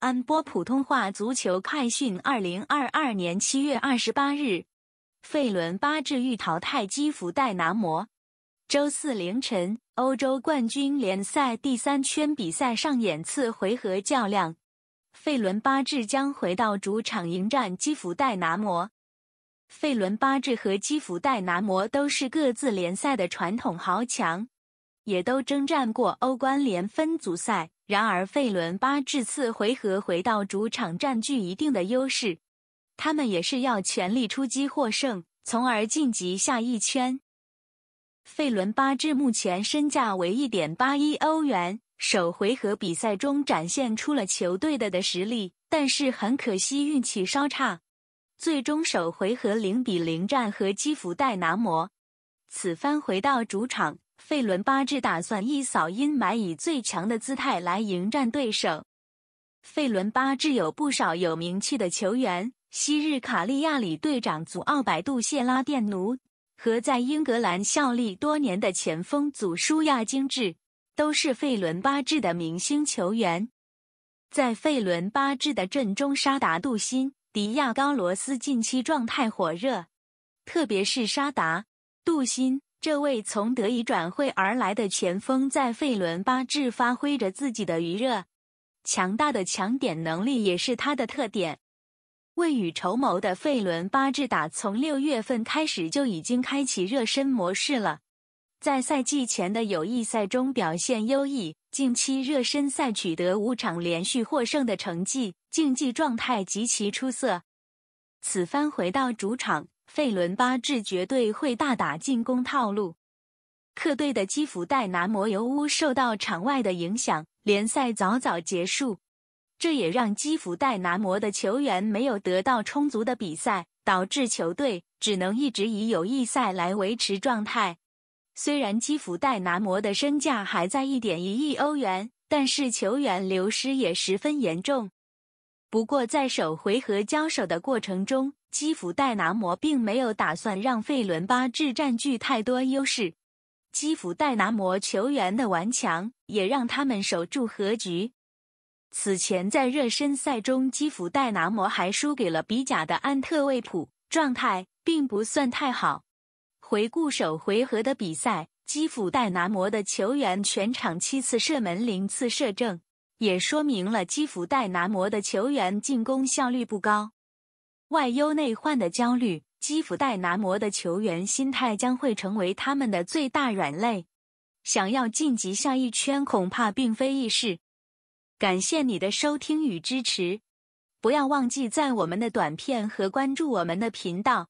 安播普通话足球快讯：二零二二年七月二十八日，费伦巴治欲淘汰基辅戴拿摩。周四凌晨，欧洲冠军联赛第三圈比赛上演次回合较量，费伦巴治将回到主场迎战基辅戴拿摩。费伦巴治和基辅戴拿摩都是各自联赛的传统豪强，也都征战过欧冠联分组赛。然而，费伦巴至次回合回到主场，占据一定的优势。他们也是要全力出击，获胜，从而晋级下一圈。费伦巴至目前身价为一点八亿欧元。首回合比赛中展现出了球队的的实力，但是很可惜运气稍差，最终首回合零比零战和基辅代拿摩。此番回到主场。费伦巴治打算一扫阴霾，以最强的姿态来迎战对手。费伦巴治有不少有名气的球员，昔日卡利亚里队长祖奥·百度谢拉电奴和在英格兰效力多年的前锋祖舒亚·精治都是费伦巴治的明星球员。在费伦巴治的阵中，沙达杜辛、迪亚高·罗斯近期状态火热，特别是沙达杜辛。这位从德乙转会而来的前锋在费伦巴治发挥着自己的余热，强大的抢点能力也是他的特点。未雨绸缪的费伦巴治打从六月份开始就已经开启热身模式了，在赛季前的友谊赛中表现优异，近期热身赛取得五场连续获胜的成绩，竞技状态极其出色。此番回到主场。费伦巴治绝对会大打进攻套路，客队的基辅代拿摩尤乌受到场外的影响，联赛早早结束，这也让基辅代拿摩的球员没有得到充足的比赛，导致球队只能一直以友谊赛来维持状态。虽然基辅代拿摩的身价还在一点一亿欧元，但是球员流失也十分严重。不过在首回合交手的过程中。基辅戴拿摩并没有打算让费伦巴治占据太多优势，基辅戴拿摩球员的顽强也让他们守住和局。此前在热身赛中，基辅戴拿摩还输给了比甲的安特卫普，状态并不算太好。回顾首回合的比赛，基辅戴拿摩的球员全场七次射门零次射正，也说明了基辅戴拿摩的球员进攻效率不高。外忧内患的焦虑，基辅带拿模的球员心态将会成为他们的最大软肋。想要晋级下一圈，恐怕并非易事。感谢你的收听与支持，不要忘记在我们的短片和关注我们的频道。